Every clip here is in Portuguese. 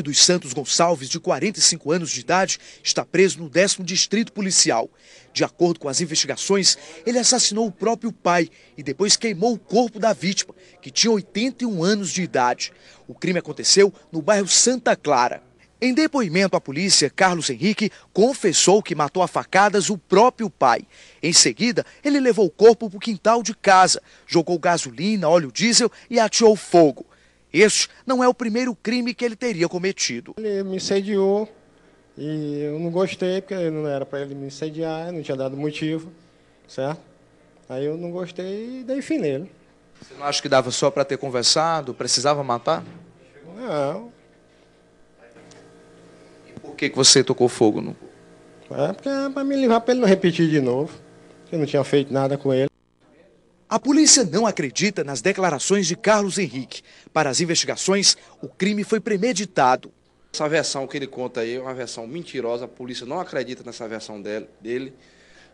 Henrique dos Santos Gonçalves, de 45 anos de idade, está preso no 10 Distrito Policial. De acordo com as investigações, ele assassinou o próprio pai e depois queimou o corpo da vítima, que tinha 81 anos de idade. O crime aconteceu no bairro Santa Clara. Em depoimento à polícia, Carlos Henrique confessou que matou a facadas o próprio pai. Em seguida, ele levou o corpo para o quintal de casa, jogou gasolina, óleo diesel e ateou fogo. Este não é o primeiro crime que ele teria cometido. Ele me sediou e eu não gostei, porque não era para ele me sediar, não tinha dado motivo, certo? Aí eu não gostei e dei fim nele. Você não acha que dava só para ter conversado? Precisava matar? Não. E por que, que você tocou fogo no... É porque é para me livrar para ele não repetir de novo. Eu não tinha feito nada com ele. A polícia não acredita nas declarações de Carlos Henrique. Para as investigações, o crime foi premeditado. Essa versão que ele conta aí é uma versão mentirosa, a polícia não acredita nessa versão dele.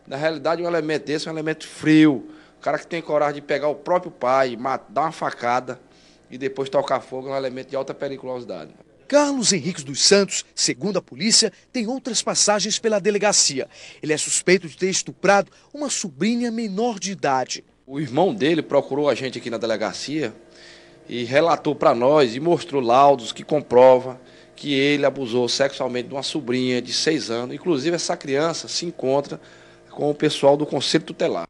Na realidade, um elemento desse é um elemento frio. O cara que tem coragem de pegar o próprio pai, dar uma facada e depois tocar fogo é um elemento de alta periculosidade. Carlos Henrique dos Santos, segundo a polícia, tem outras passagens pela delegacia. Ele é suspeito de ter estuprado uma sobrinha menor de idade. O irmão dele procurou a gente aqui na delegacia e relatou para nós e mostrou laudos que comprova que ele abusou sexualmente de uma sobrinha de seis anos. Inclusive, essa criança se encontra com o pessoal do Conselho Tutelar.